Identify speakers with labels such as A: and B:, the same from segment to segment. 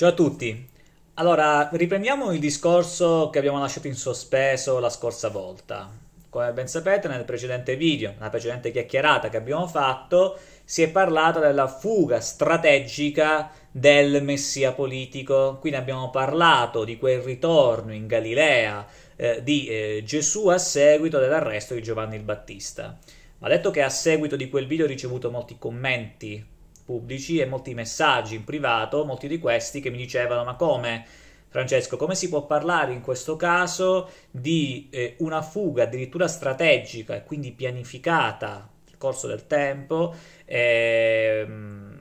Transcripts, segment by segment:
A: Ciao a tutti. Allora, riprendiamo il discorso che abbiamo lasciato in sospeso la scorsa volta. Come ben sapete, nel precedente video, nella precedente chiacchierata che abbiamo fatto, si è parlato della fuga strategica del messia politico. Quindi abbiamo parlato di quel ritorno in Galilea eh, di eh, Gesù a seguito dell'arresto di Giovanni il Battista. Ma detto che a seguito di quel video ho ricevuto molti commenti pubblici e molti messaggi in privato, molti di questi che mi dicevano ma come Francesco, come si può parlare in questo caso di eh, una fuga addirittura strategica e quindi pianificata nel corso del tempo ehm,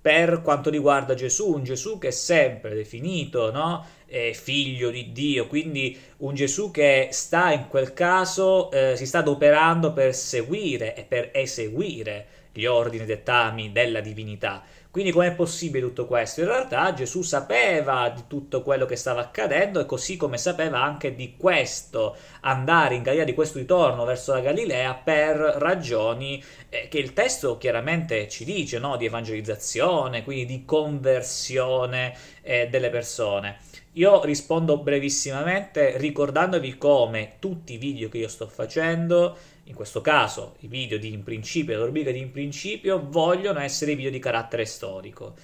A: per quanto riguarda Gesù, un Gesù che è sempre definito no? eh, figlio di Dio, quindi un Gesù che sta in quel caso, eh, si sta adoperando per seguire e per eseguire gli ordini e dettami della divinità. Quindi com'è possibile tutto questo? In realtà Gesù sapeva di tutto quello che stava accadendo e così come sapeva anche di questo andare in Galilea, di questo ritorno verso la Galilea per ragioni eh, che il testo chiaramente ci dice, no? di evangelizzazione, quindi di conversione eh, delle persone. Io rispondo brevissimamente ricordandovi come tutti i video che io sto facendo, in questo caso i video di in principio, la rubrica di in principio, vogliono essere video di carattere storico.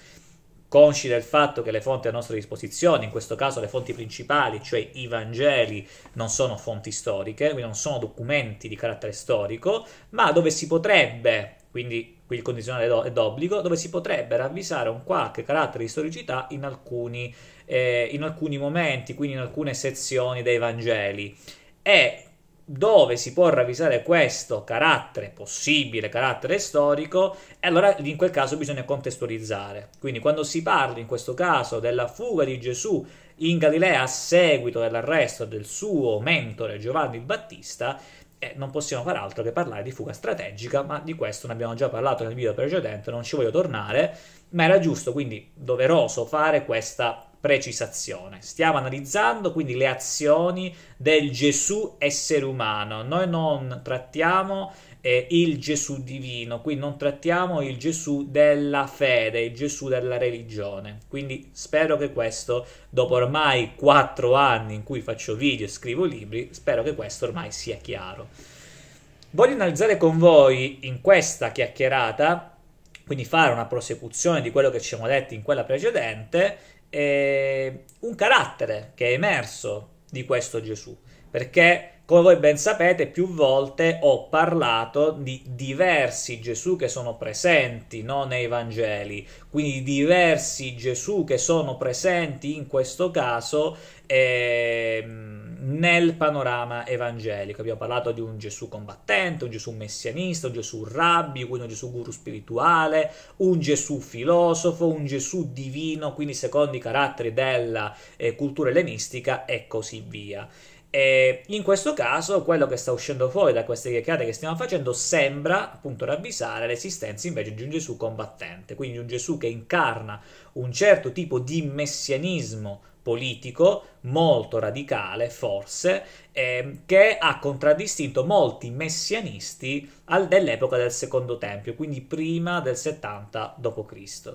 A: Consci del fatto che le fonti a nostra disposizione, in questo caso le fonti principali, cioè i Vangeli, non sono fonti storiche, quindi non sono documenti di carattere storico, ma dove si potrebbe, quindi qui il condizionale è d'obbligo, dove si potrebbe ravvisare un qualche carattere di storicità in alcuni eh, in alcuni momenti, quindi in alcune sezioni dei Vangeli. E dove si può ravvisare questo carattere possibile, carattere storico, e allora in quel caso bisogna contestualizzare. Quindi quando si parla in questo caso della fuga di Gesù in Galilea a seguito dell'arresto del suo mentore Giovanni il Battista, eh, non possiamo far altro che parlare di fuga strategica, ma di questo ne abbiamo già parlato nel video precedente, non ci voglio tornare, ma era giusto, quindi doveroso fare questa precisazione. Stiamo analizzando quindi le azioni del Gesù essere umano. Noi non trattiamo eh, il Gesù divino, quindi non trattiamo il Gesù della fede, il Gesù della religione. Quindi spero che questo, dopo ormai quattro anni in cui faccio video e scrivo libri, spero che questo ormai sia chiaro. Voglio analizzare con voi in questa chiacchierata quindi fare una prosecuzione di quello che ci siamo detti in quella precedente, eh, un carattere che è emerso di questo Gesù, perché come voi ben sapete più volte ho parlato di diversi Gesù che sono presenti no, nei Vangeli, quindi diversi Gesù che sono presenti in questo caso. Eh, nel panorama evangelico. Abbiamo parlato di un Gesù combattente, un Gesù messianista, un Gesù rabbi, quindi un Gesù guru spirituale, un Gesù filosofo, un Gesù divino, quindi secondo i caratteri della eh, cultura ellenistica e così via. E in questo caso, quello che sta uscendo fuori da queste chiacchierate che stiamo facendo sembra appunto ravvisare l'esistenza invece di un Gesù combattente, quindi un Gesù che incarna un certo tipo di messianismo politico molto radicale, forse, eh, che ha contraddistinto molti messianisti al, dell'epoca del Secondo Tempio, quindi prima del 70 d.C.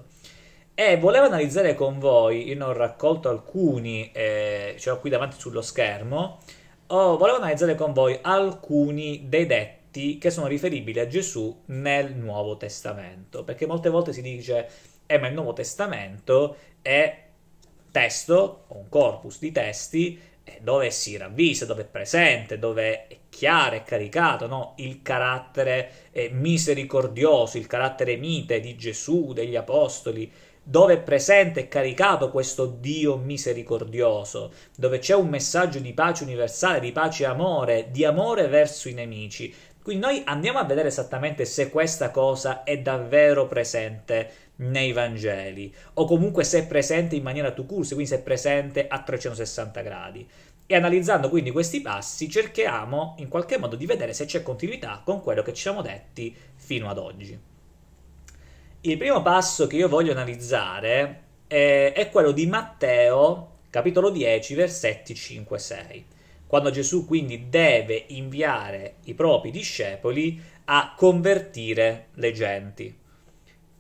A: E volevo analizzare con voi, io ne ho raccolto alcuni, eh, ce l'ho qui davanti sullo schermo, oh, volevo analizzare con voi alcuni dei detti che sono riferibili a Gesù nel Nuovo Testamento, perché molte volte si dice, eh ma il Nuovo Testamento è testo o un corpus di testi eh, dove si ravvisa, dove è presente, dove è chiaro e caricato no? il carattere eh, misericordioso, il carattere mite di Gesù, degli apostoli, dove è presente e caricato questo Dio misericordioso, dove c'è un messaggio di pace universale, di pace e amore, di amore verso i nemici. Quindi noi andiamo a vedere esattamente se questa cosa è davvero presente nei Vangeli, o comunque se è presente in maniera to quindi se è presente a 360 gradi. E analizzando quindi questi passi cerchiamo in qualche modo di vedere se c'è continuità con quello che ci siamo detti fino ad oggi. Il primo passo che io voglio analizzare è, eh, è quello di Matteo, capitolo 10, versetti 5 6 quando Gesù quindi deve inviare i propri discepoli a convertire le genti.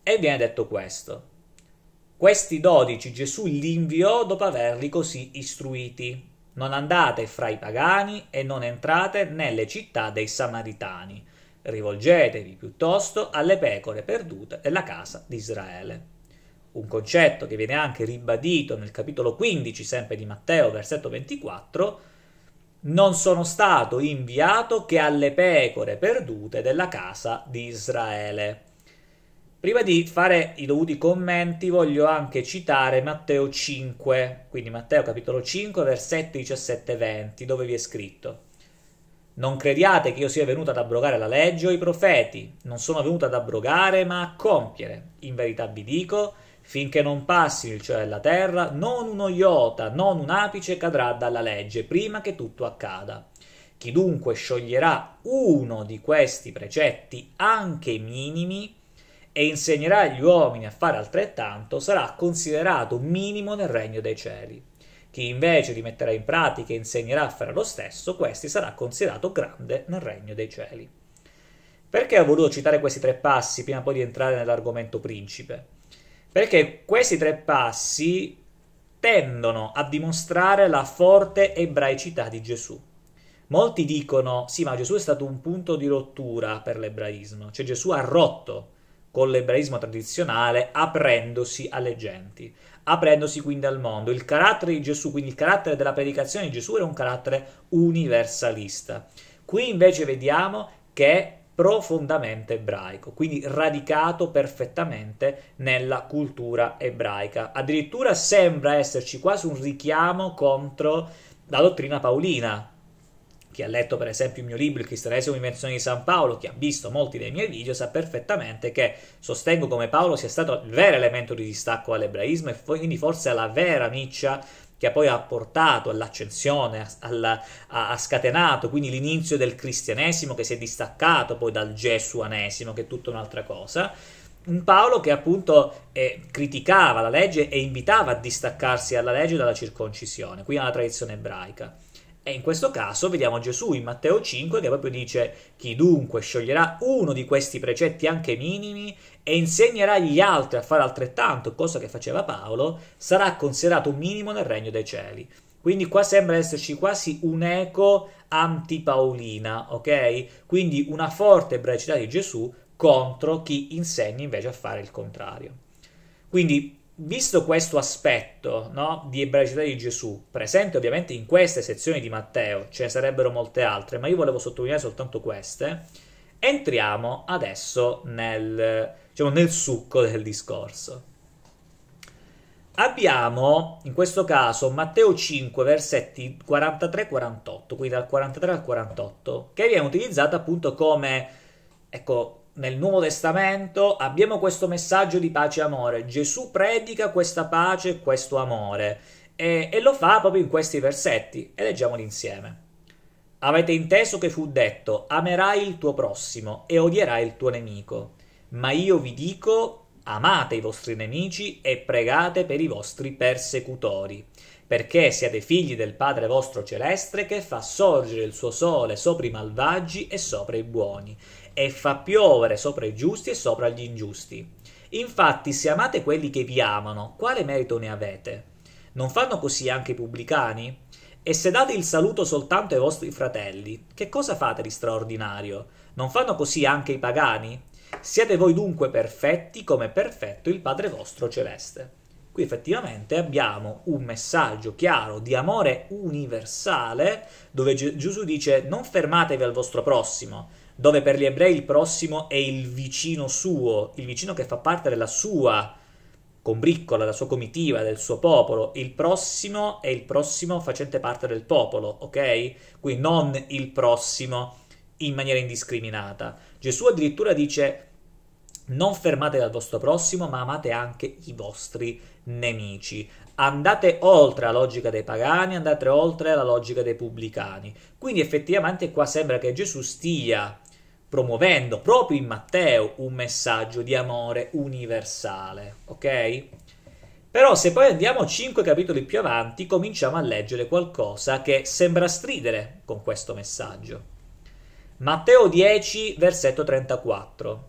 A: E viene detto questo. Questi dodici Gesù li inviò dopo averli così istruiti. Non andate fra i pagani e non entrate nelle città dei Samaritani. Rivolgetevi piuttosto alle pecore perdute della casa di Israele. Un concetto che viene anche ribadito nel capitolo 15, sempre di Matteo, versetto 24. Non sono stato inviato che alle pecore perdute della casa di Israele. Prima di fare i dovuti commenti voglio anche citare Matteo 5, quindi Matteo capitolo 5, versetti 17 e 20, dove vi è scritto Non crediate che io sia venuto ad abrogare la legge o i profeti, non sono venuto ad abrogare ma a compiere. In verità vi dico, finché non passi il cielo e la terra, non uno iota, non un apice cadrà dalla legge, prima che tutto accada. Chi dunque scioglierà uno di questi precetti, anche minimi, e insegnerà agli uomini a fare altrettanto, sarà considerato minimo nel regno dei cieli. Chi invece li metterà in pratica e insegnerà a fare lo stesso, questi sarà considerato grande nel regno dei cieli. Perché ho voluto citare questi tre passi prima poi di entrare nell'argomento principe? Perché questi tre passi tendono a dimostrare la forte ebraicità di Gesù. Molti dicono, sì, ma Gesù è stato un punto di rottura per l'ebraismo, cioè Gesù ha rotto con l'ebraismo tradizionale, aprendosi alle genti, aprendosi quindi al mondo. Il carattere di Gesù, quindi il carattere della predicazione di Gesù era un carattere universalista. Qui invece vediamo che è profondamente ebraico, quindi radicato perfettamente nella cultura ebraica. Addirittura sembra esserci quasi un richiamo contro la dottrina paolina, chi ha letto per esempio il mio libro Il cristianesimo in menzione di San Paolo, chi ha visto molti dei miei video, sa perfettamente che sostengo come Paolo sia stato il vero elemento di distacco all'ebraismo e quindi forse alla vera miccia che poi ha portato all'accensione, alla, ha, ha, scatenato quindi l'inizio del cristianesimo che si è distaccato poi dal gesuanesimo, che è tutta un'altra cosa. Un Paolo che appunto eh, criticava la legge e invitava a distaccarsi dalla legge e dalla circoncisione, quindi alla tradizione ebraica. E in questo caso vediamo Gesù in Matteo 5 che proprio dice chi dunque scioglierà uno di questi precetti anche minimi e insegnerà gli altri a fare altrettanto, cosa che faceva Paolo, sarà considerato un minimo nel regno dei cieli. Quindi qua sembra esserci quasi un'eco eco antipaolina, ok? Quindi una forte ebraicità di Gesù contro chi insegna invece a fare il contrario. Quindi visto questo aspetto no, di ebraicità di Gesù, presente ovviamente in queste sezioni di Matteo, ce ne sarebbero molte altre, ma io volevo sottolineare soltanto queste, entriamo adesso nel, diciamo, nel succo del discorso. Abbiamo in questo caso Matteo 5, versetti 43-48, quindi dal 43 al 48, che viene utilizzata appunto come, ecco, nel Nuovo Testamento abbiamo questo messaggio di pace e amore. Gesù predica questa pace e questo amore e, e lo fa proprio in questi versetti e leggiamoli insieme. Avete inteso che fu detto amerai il tuo prossimo e odierai il tuo nemico, ma io vi dico amate i vostri nemici e pregate per i vostri persecutori perché siate figli del Padre vostro celeste che fa sorgere il suo sole sopra i malvagi e sopra i buoni, e fa piovere sopra i giusti e sopra gli ingiusti. Infatti, se amate quelli che vi amano, quale merito ne avete? Non fanno così anche i pubblicani? E se date il saluto soltanto ai vostri fratelli, che cosa fate di straordinario? Non fanno così anche i pagani? Siete voi dunque perfetti come perfetto il Padre vostro celeste. Qui effettivamente abbiamo un messaggio chiaro di amore universale dove Gesù dice non fermatevi al vostro prossimo, dove per gli ebrei il prossimo è il vicino suo, il vicino che fa parte della sua combriccola, della sua comitiva, del suo popolo. Il prossimo è il prossimo facente parte del popolo, ok? Quindi non il prossimo in maniera indiscriminata. Gesù addirittura dice non fermatevi al vostro prossimo, ma amate anche i vostri prossimi nemici. Andate oltre la logica dei pagani, andate oltre la logica dei pubblicani. Quindi effettivamente qua sembra che Gesù stia promuovendo proprio in Matteo un messaggio di amore universale, ok? Però se poi andiamo 5 capitoli più avanti, cominciamo a leggere qualcosa che sembra stridere con questo messaggio. Matteo 10, versetto 34.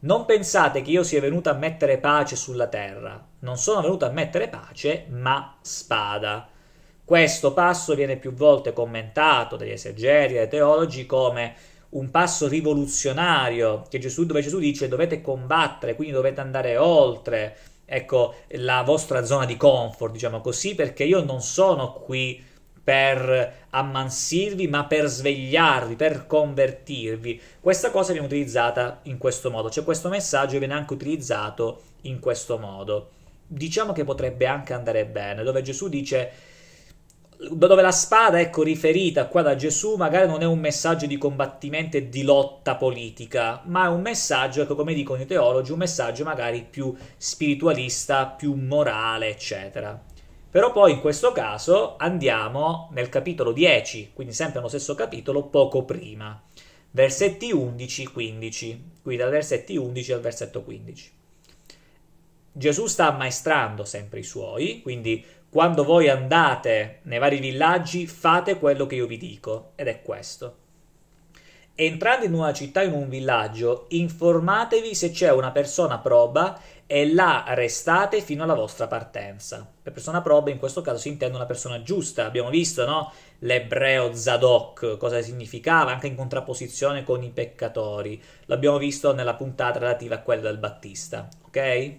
A: Non pensate che io sia venuto a mettere pace sulla terra non sono venuto a mettere pace, ma spada. Questo passo viene più volte commentato dagli esegeri e dai teologi come un passo rivoluzionario Gesù, dove Gesù dice dovete combattere, quindi dovete andare oltre, ecco, la vostra zona di comfort, diciamo così, perché io non sono qui per ammansirvi, ma per svegliarvi, per convertirvi. Questa cosa viene utilizzata in questo modo, cioè questo messaggio viene anche utilizzato in questo modo diciamo che potrebbe anche andare bene, dove Gesù dice dove la spada, ecco, riferita qua da Gesù, magari non è un messaggio di combattimento e di lotta politica, ma è un messaggio, ecco, come dicono i teologi, un messaggio magari più spiritualista, più morale, eccetera. Però poi in questo caso andiamo nel capitolo 10, quindi sempre nello stesso capitolo, poco prima, versetti 11-15, quindi dal versetti 11 al versetto 15. Gesù sta ammaestrando sempre i suoi, quindi quando voi andate nei vari villaggi fate quello che io vi dico, ed è questo. Entrando in una città, in un villaggio, informatevi se c'è una persona proba e la restate fino alla vostra partenza. Per persona proba in questo caso si intende una persona giusta, abbiamo visto, no? L'ebreo Zadok, cosa significava, anche in contrapposizione con i peccatori. L'abbiamo visto nella puntata relativa a quella del Battista, ok?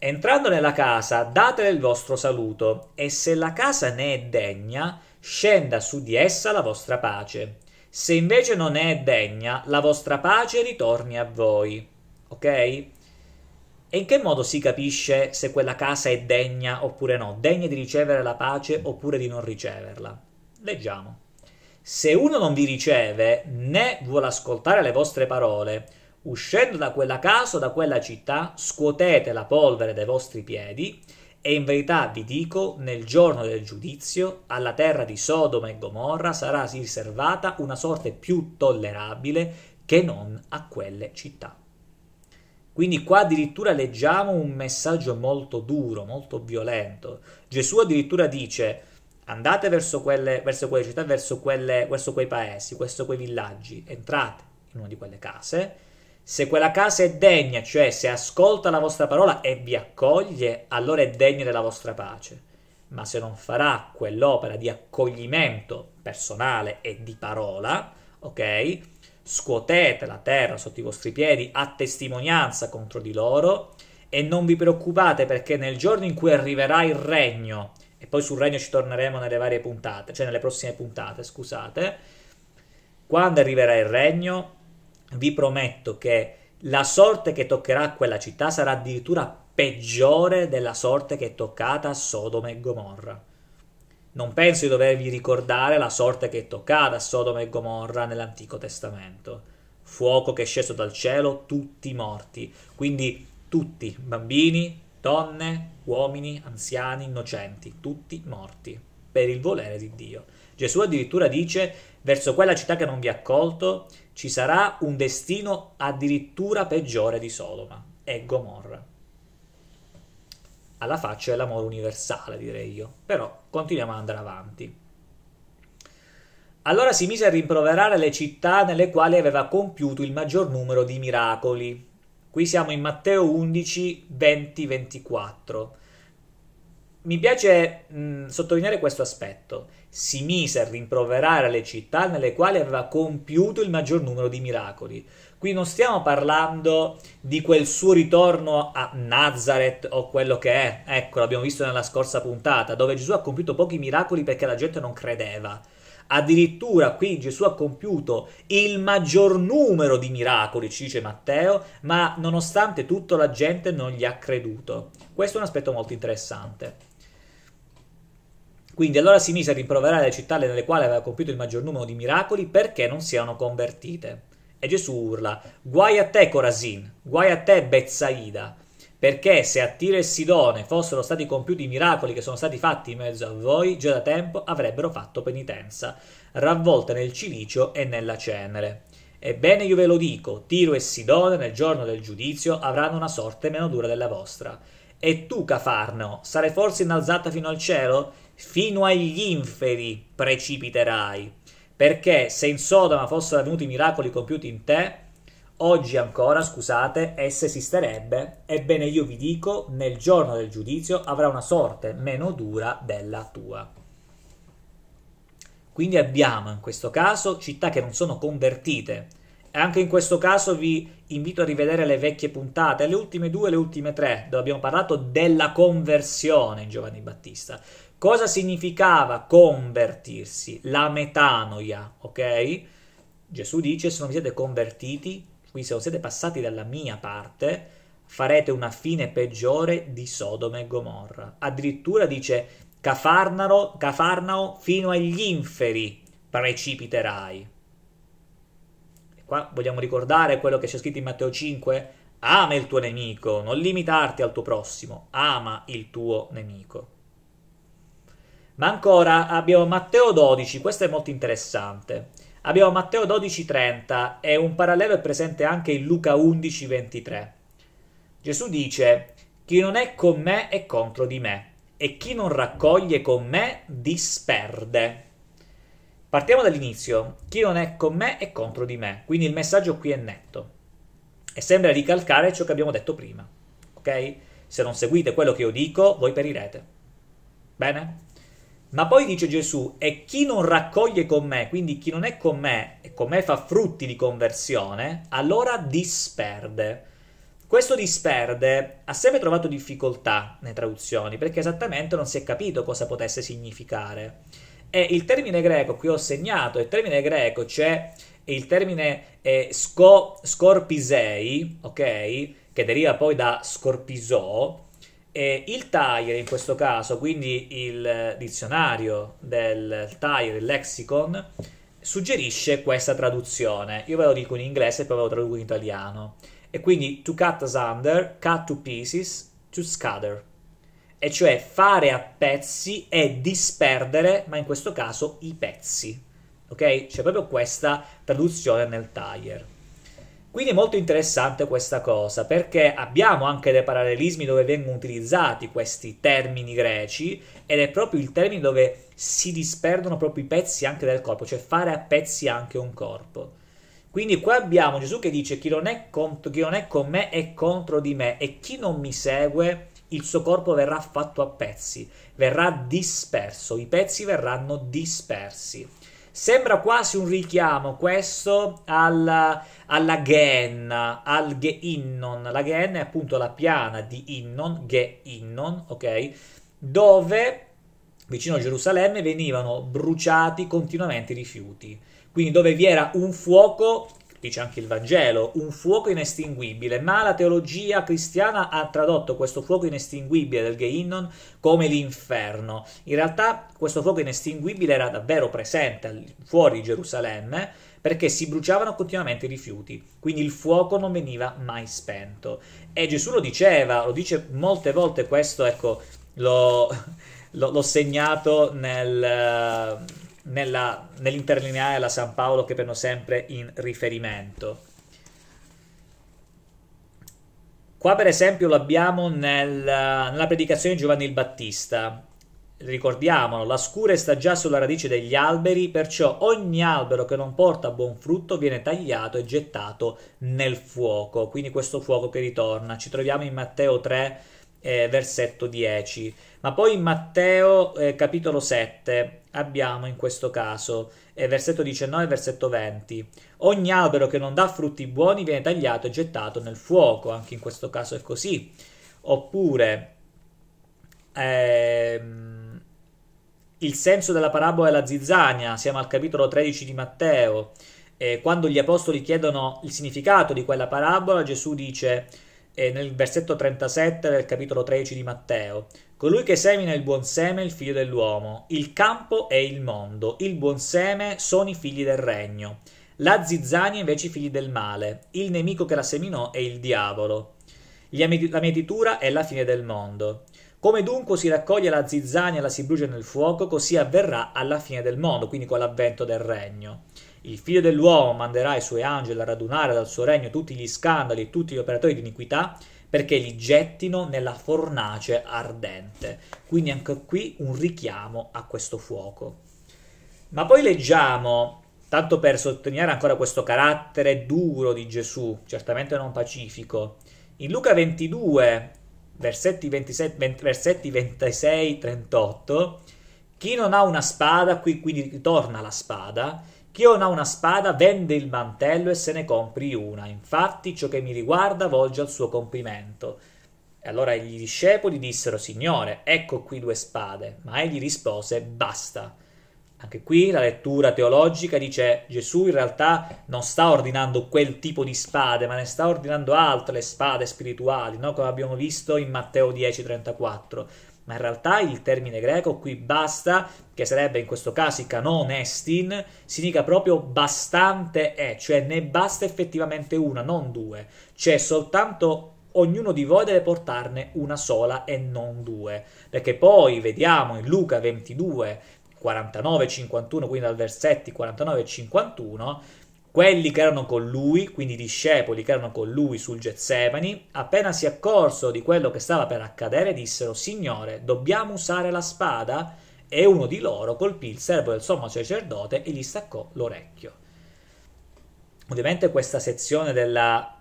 A: Entrando nella casa, date il vostro saluto e se la casa ne è degna, scenda su di essa la vostra pace. Se invece non ne è degna, la vostra pace ritorni a voi. Ok? E in che modo si capisce se quella casa è degna oppure no? Degna di ricevere la pace oppure di non riceverla? Leggiamo. Se uno non vi riceve né vuole ascoltare le vostre parole, Uscendo da quella casa o da quella città, scuotete la polvere dai vostri piedi, e in verità vi dico, nel giorno del giudizio, alla terra di Sodoma e Gomorra sarà riservata una sorte più tollerabile che non a quelle città. Quindi qua addirittura leggiamo un messaggio molto duro, molto violento. Gesù addirittura dice andate verso quelle, verso quelle città, verso, quelle, verso quei paesi, verso quei villaggi, entrate in una di quelle case se quella casa è degna, cioè se ascolta la vostra parola e vi accoglie, allora è degna della vostra pace. Ma se non farà quell'opera di accoglimento personale e di parola, ok? Scuotete la terra sotto i vostri piedi a testimonianza contro di loro e non vi preoccupate perché nel giorno in cui arriverà il regno, e poi sul regno ci torneremo nelle varie puntate, cioè nelle prossime puntate, scusate, quando arriverà il regno, vi prometto che la sorte che toccherà quella città sarà addirittura peggiore della sorte che è toccata a Sodoma e Gomorra. Non penso di dovervi ricordare la sorte che è toccata a Sodoma e Gomorra nell'Antico Testamento. Fuoco che è sceso dal cielo, tutti morti. Quindi tutti, bambini, donne, uomini, anziani, innocenti, tutti morti, per il volere di Dio. Gesù addirittura dice, verso quella città che non vi ha accolto, ci sarà un destino addirittura peggiore di Sodoma e Gomorra. Alla faccia dell'amore universale, direi io. Però continuiamo ad andare avanti. Allora si mise a rimproverare le città nelle quali aveva compiuto il maggior numero di miracoli. Qui siamo in Matteo 11, 20, 24. Mi piace mh, sottolineare questo aspetto si mise a rimproverare le città nelle quali aveva compiuto il maggior numero di miracoli. Qui non stiamo parlando di quel suo ritorno a Nazareth o quello che è, ecco, l'abbiamo visto nella scorsa puntata, dove Gesù ha compiuto pochi miracoli perché la gente non credeva. Addirittura qui Gesù ha compiuto il maggior numero di miracoli, ci dice Matteo, ma nonostante tutto la gente non gli ha creduto. Questo è un aspetto molto interessante. Quindi allora si mise a rimproverare le città nelle quali aveva compiuto il maggior numero di miracoli perché non si erano convertite. E Gesù urla: Guai a te, Corazin, guai a te, Bezzaida, perché se a Tiro e Sidone fossero stati compiuti i miracoli che sono stati fatti in mezzo a voi, già da tempo avrebbero fatto penitenza, ravvolta nel cilicio e nella cenere. Ebbene io ve lo dico, Tiro e Sidone nel giorno del giudizio avranno una sorte meno dura della vostra. E tu, Cafarno, sarai forse innalzata fino al cielo? fino agli inferi precipiterai, perché se in Sodoma fossero avvenuti i miracoli compiuti in te, oggi ancora, scusate, essa esisterebbe, ebbene io vi dico, nel giorno del giudizio avrà una sorte meno dura della tua. Quindi abbiamo in questo caso città che non sono convertite. E Anche in questo caso vi invito a rivedere le vecchie puntate, le ultime due e le ultime tre, dove abbiamo parlato della conversione in Giovanni Battista. Cosa significava convertirsi? La metanoia, ok? Gesù dice, se non vi siete convertiti, quindi se non siete passati dalla mia parte, farete una fine peggiore di Sodoma e Gomorra. Addirittura dice, Cafarnaro, Cafarnao fino agli inferi precipiterai. E qua vogliamo ricordare quello che c'è scritto in Matteo 5, ama il tuo nemico, non limitarti al tuo prossimo, ama il tuo nemico. Ma ancora abbiamo Matteo 12, questo è molto interessante. Abbiamo Matteo 12,30 e un parallelo è presente anche in Luca 11,23. Gesù dice: Chi non è con me è contro di me, e chi non raccoglie con me disperde. Partiamo dall'inizio: chi non è con me è contro di me. Quindi il messaggio qui è netto e sembra ricalcare ciò che abbiamo detto prima. Ok? Se non seguite quello che io dico, voi perirete. Bene? Ma poi dice Gesù, e chi non raccoglie con me, quindi chi non è con me e con me fa frutti di conversione, allora disperde. Questo disperde ha sempre trovato difficoltà nelle traduzioni, perché esattamente non si è capito cosa potesse significare. E il termine greco, qui ho segnato, il termine greco, cioè il termine eh, sco, scorpisei, ok, che deriva poi da scorpisò, e il tire in questo caso, quindi il dizionario del tire, il lexicon, suggerisce questa traduzione. Io ve lo dico in inglese e poi ve lo traduco in italiano. E quindi to cut asunder, cut to pieces, to scatter. E cioè fare a pezzi e disperdere, ma in questo caso i pezzi. Ok? C'è proprio questa traduzione nel tire. Quindi è molto interessante questa cosa perché abbiamo anche dei parallelismi dove vengono utilizzati questi termini greci ed è proprio il termine dove si disperdono proprio i pezzi anche del corpo, cioè fare a pezzi anche un corpo. Quindi qua abbiamo Gesù che dice chi non è, contro, chi non è con me è contro di me e chi non mi segue il suo corpo verrà fatto a pezzi, verrà disperso, i pezzi verranno dispersi. Sembra quasi un richiamo questo alla, alla Genna, al Geinnon. La Genna è appunto la piana di Innon, Geinnon, ok? Dove vicino a Gerusalemme venivano bruciati continuamente i rifiuti. Quindi dove vi era un fuoco dice anche il Vangelo, un fuoco inestinguibile, ma la teologia cristiana ha tradotto questo fuoco inestinguibile del Geinnon come l'inferno. In realtà questo fuoco inestinguibile era davvero presente fuori Gerusalemme perché si bruciavano continuamente i rifiuti, quindi il fuoco non veniva mai spento. E Gesù lo diceva, lo dice molte volte questo, ecco, l'ho, l'ho segnato nel nella, nell'interlineare la San Paolo che prendo sempre in riferimento. Qua per esempio l'abbiamo nel, nella predicazione di Giovanni il Battista. Ricordiamolo, la scura sta già sulla radice degli alberi, perciò ogni albero che non porta buon frutto viene tagliato e gettato nel fuoco. Quindi questo fuoco che ritorna. Ci troviamo in Matteo 3, eh, versetto 10. Ma poi in Matteo eh, capitolo 7 abbiamo in questo caso eh, versetto 19 e versetto 20. Ogni albero che non dà frutti buoni viene tagliato e gettato nel fuoco, anche in questo caso è così. Oppure ehm, il senso della parabola della zizzania, siamo al capitolo 13 di Matteo. quando gli apostoli chiedono il significato di quella parabola, Gesù dice eh, nel versetto 37 del capitolo 13 di Matteo. Colui che semina il buon seme è il figlio dell'uomo, il campo è il mondo, il buon seme sono i figli del regno, la zizzania invece i figli del male, il nemico che la seminò è il diavolo. La mietitura è la fine del mondo. Come dunque si raccoglie la zizzania e la si brucia nel fuoco, così avverrà alla fine del mondo, quindi con l'avvento del regno. Il figlio dell'uomo manderà i suoi angeli a radunare dal suo regno tutti gli scandali e tutti gli operatori di iniquità perché li gettino nella fornace ardente. Quindi anche qui un richiamo a questo fuoco. Ma poi leggiamo, tanto per sottolineare ancora questo carattere duro di Gesù, certamente non pacifico, in Luca 22, versetti, 26, 20, versetti 26-38, chi non ha una spada, qui quindi ritorna la spada, chi non ha una spada vende il mantello e se ne compri una. Infatti ciò che mi riguarda volge al suo compimento. E allora gli discepoli dissero, Signore, ecco qui due spade. Ma egli rispose, basta. Anche qui la lettura teologica dice Gesù in realtà non sta ordinando quel tipo di spade, ma ne sta ordinando altre, spade spirituali, no? come abbiamo visto in Matteo 10, 34 ma in realtà il termine greco qui basta, che sarebbe in questo caso canon estin, significa proprio bastante è, cioè ne basta effettivamente una, non due, cioè soltanto ognuno di voi deve portarne una sola e non due, perché poi vediamo in Luca 22, 49, 51, quindi dal versetti 49 51, quelli che erano con lui, quindi i discepoli che erano con lui sul Getsemani, appena si accorsero di quello che stava per accadere, dissero: Signore, dobbiamo usare la spada? E uno di loro colpì il servo del sommo sacerdote e gli staccò l'orecchio. Ovviamente questa sezione della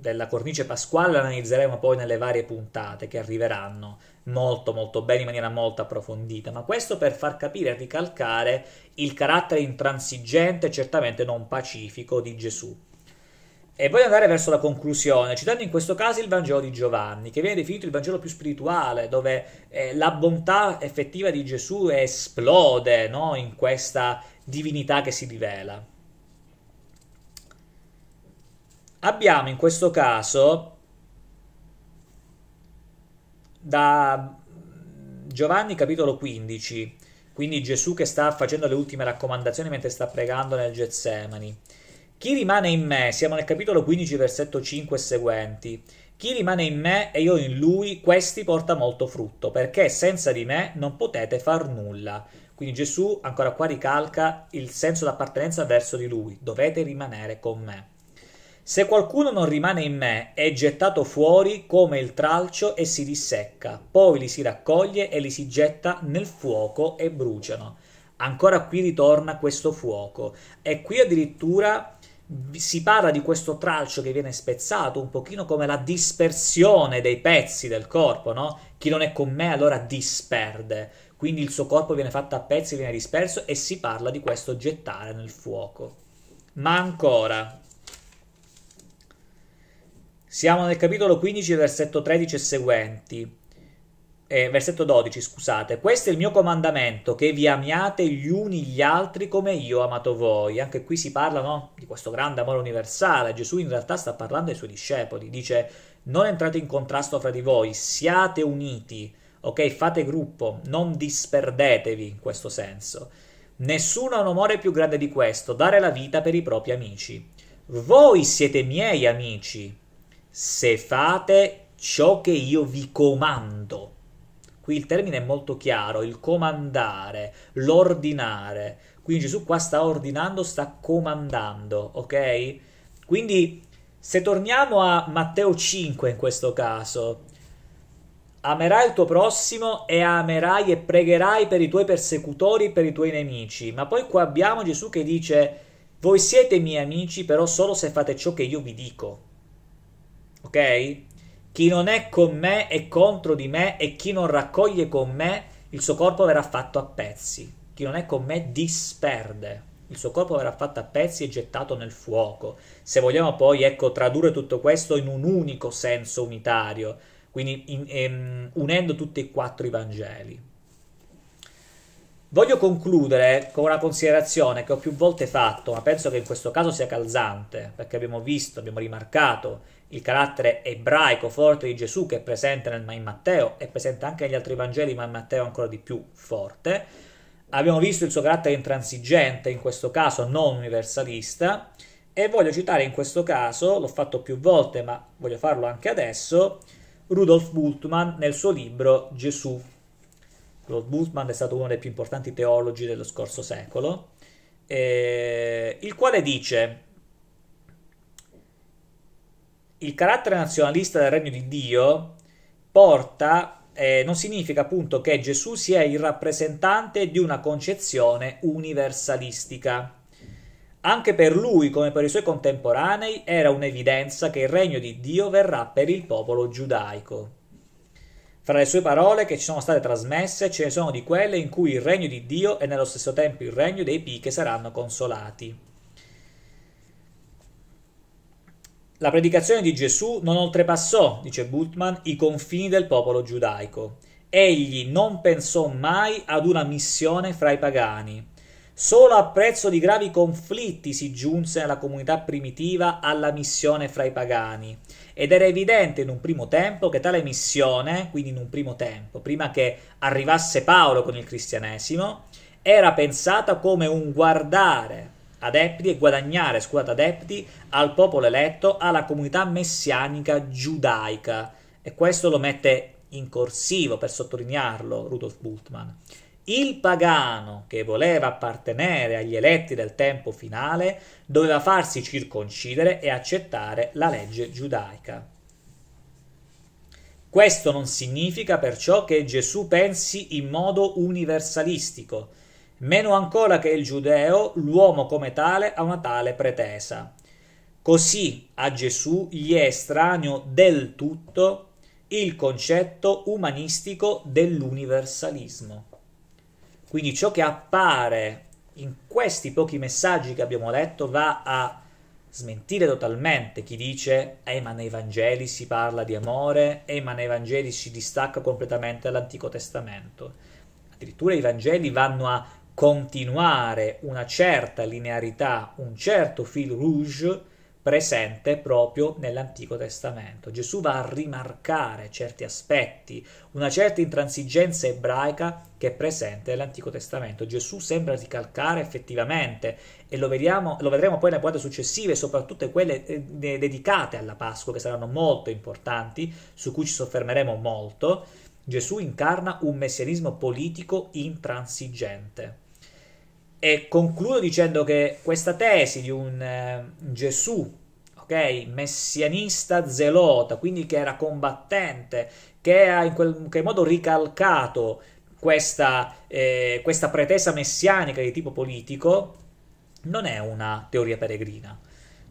A: della cornice pasquale la analizzeremo poi nelle varie puntate che arriveranno molto molto bene in maniera molto approfondita, ma questo per far capire e ricalcare il carattere intransigente certamente non pacifico di Gesù. E voglio andare verso la conclusione, citando in questo caso il Vangelo di Giovanni, che viene definito il Vangelo più spirituale, dove eh, la bontà effettiva di Gesù esplode no? in questa divinità che si rivela abbiamo in questo caso da Giovanni capitolo 15, quindi Gesù che sta facendo le ultime raccomandazioni mentre sta pregando nel Getsemani. Chi rimane in me, siamo nel capitolo 15 versetto 5 e seguenti, chi rimane in me e io in lui, questi porta molto frutto, perché senza di me non potete far nulla. Quindi Gesù ancora qua ricalca il senso d'appartenenza verso di lui, dovete rimanere con me. Se qualcuno non rimane in me, è gettato fuori come il tralcio e si dissecca, poi li si raccoglie e li si getta nel fuoco e bruciano. Ancora qui ritorna questo fuoco e qui addirittura si parla di questo tralcio che viene spezzato, un pochino come la dispersione dei pezzi del corpo, no? Chi non è con me allora disperde, quindi il suo corpo viene fatto a pezzi, viene disperso e si parla di questo gettare nel fuoco. Ma ancora, siamo nel capitolo 15, versetto 13 e seguenti. Eh, versetto 12, scusate. Questo è il mio comandamento, che vi amiate gli uni gli altri come io ho amato voi. Anche qui si parla no, di questo grande amore universale. Gesù in realtà sta parlando ai suoi discepoli. Dice, non entrate in contrasto fra di voi, siate uniti, ok? Fate gruppo, non disperdetevi in questo senso. Nessuno ha un amore più grande di questo, dare la vita per i propri amici. Voi siete miei amici se fate ciò che io vi comando. Qui il termine è molto chiaro, il comandare, l'ordinare. Quindi Gesù qua sta ordinando, sta comandando, ok? Quindi se torniamo a Matteo 5 in questo caso, amerai il tuo prossimo e amerai e pregherai per i tuoi persecutori, per i tuoi nemici. Ma poi qua abbiamo Gesù che dice, voi siete miei amici, però solo se fate ciò che io vi dico. Ok? Chi non è con me è contro di me e chi non raccoglie con me il suo corpo verrà fatto a pezzi. Chi non è con me disperde. Il suo corpo verrà fatto a pezzi e gettato nel fuoco. Se vogliamo poi, ecco, tradurre tutto questo in un unico senso unitario, quindi in, in, ehm, unendo tutti e quattro i Vangeli. Voglio concludere con una considerazione che ho più volte fatto, ma penso che in questo caso sia calzante, perché abbiamo visto, abbiamo rimarcato il carattere ebraico forte di Gesù che è presente nel, in Matteo, è presente anche negli altri Vangeli, ma in Matteo ancora di più forte. Abbiamo visto il suo carattere intransigente, in questo caso non universalista, e voglio citare in questo caso, l'ho fatto più volte, ma voglio farlo anche adesso, Rudolf Bultmann nel suo libro Gesù. Rudolf Bultmann è stato uno dei più importanti teologi dello scorso secolo, eh, il quale dice il carattere nazionalista del regno di Dio porta, eh, non significa appunto che Gesù sia il rappresentante di una concezione universalistica. Anche per lui, come per i suoi contemporanei, era un'evidenza che il regno di Dio verrà per il popolo giudaico. Fra le sue parole che ci sono state trasmesse ce ne sono di quelle in cui il regno di Dio è nello stesso tempo il regno dei pì che saranno consolati. La predicazione di Gesù non oltrepassò, dice Bultmann, i confini del popolo giudaico. Egli non pensò mai ad una missione fra i pagani. Solo a prezzo di gravi conflitti si giunse nella comunità primitiva alla missione fra i pagani ed era evidente in un primo tempo che tale missione, quindi in un primo tempo, prima che arrivasse Paolo con il cristianesimo, era pensata come un guardare adepti e guadagnare, scusate, adepti al popolo eletto, alla comunità messianica giudaica. E questo lo mette in corsivo per sottolinearlo Rudolf Bultmann. Il pagano che voleva appartenere agli eletti del tempo finale doveva farsi circoncidere e accettare la legge giudaica. Questo non significa perciò che Gesù pensi in modo universalistico, meno ancora che il giudeo, l'uomo come tale ha una tale pretesa. Così a Gesù gli è estraneo del tutto il concetto umanistico dell'universalismo. Quindi ciò che appare in questi pochi messaggi che abbiamo letto va a smentire totalmente chi dice «Eh, ma nei Vangeli si parla di amore, eh, ma nei Vangeli si distacca completamente dall'Antico Testamento». Addirittura i Vangeli vanno a continuare una certa linearità, un certo fil rouge presente proprio nell'Antico Testamento. Gesù va a rimarcare certi aspetti, una certa intransigenza ebraica che è presente nell'Antico Testamento. Gesù sembra ricalcare effettivamente e lo, vediamo, lo vedremo poi nelle puntate successive, soprattutto quelle eh, dedicate alla Pasqua, che saranno molto importanti, su cui ci soffermeremo molto. Gesù incarna un messianismo politico intransigente. E concludo dicendo che questa tesi di un eh, Gesù, ok, messianista zelota, quindi che era combattente, che ha in qualche modo ricalcato questa, eh, questa pretesa messianica di tipo politico, non è una teoria peregrina.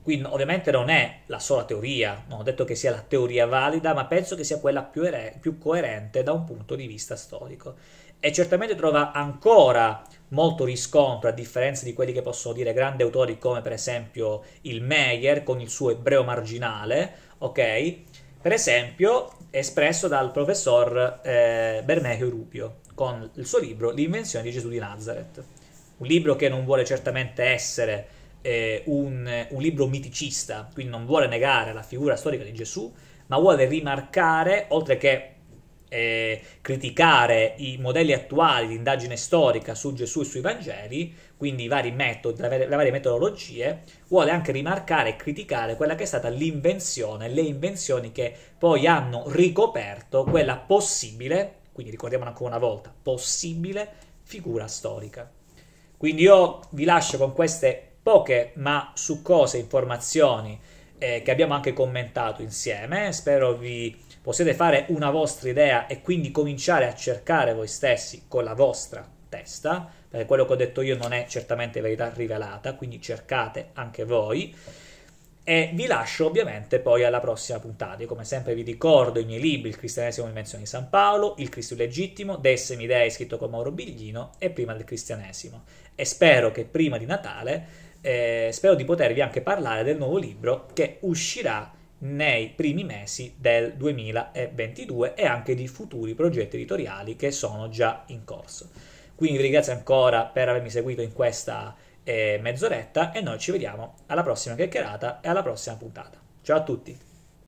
A: Quindi ovviamente non è la sola teoria, non ho detto che sia la teoria valida, ma penso che sia quella più, più coerente da un punto di vista storico. E certamente trova ancora molto riscontro, a differenza di quelli che possono dire grandi autori come per esempio il Meyer con il suo ebreo marginale, ok? Per esempio, espresso dal professor eh, Bermechio Rupio con il suo libro L'invenzione di Gesù di Nazareth. Un libro che non vuole certamente essere eh, un, un libro miticista, quindi non vuole negare la figura storica di Gesù, ma vuole rimarcare, oltre che eh, criticare i modelli attuali di indagine storica su Gesù e sui Vangeli, quindi i vari metodi, le varie metodologie, vuole anche rimarcare e criticare quella che è stata l'invenzione, le invenzioni che poi hanno ricoperto quella possibile, quindi ricordiamola ancora una volta, possibile figura storica. Quindi io vi lascio con queste poche ma succose informazioni eh, che abbiamo anche commentato insieme, spero vi Possiate fare una vostra idea e quindi cominciare a cercare voi stessi con la vostra testa, perché quello che ho detto io non è certamente verità rivelata, quindi cercate anche voi. E vi lascio ovviamente poi alla prossima puntata. Io come sempre vi ricordo i miei libri, Il Cristianesimo Menzione di San Paolo, Il Cristo Legittimo, Dessemi Dei, scritto con Mauro Biglino, e prima del Cristianesimo. E spero che prima di Natale, eh, spero di potervi anche parlare del nuovo libro che uscirà nei primi mesi del 2022 e anche di futuri progetti editoriali che sono già in corso. Quindi vi ringrazio ancora per avermi seguito in questa eh, mezz'oretta e noi ci vediamo alla prossima chiacchierata e alla prossima puntata. Ciao a tutti!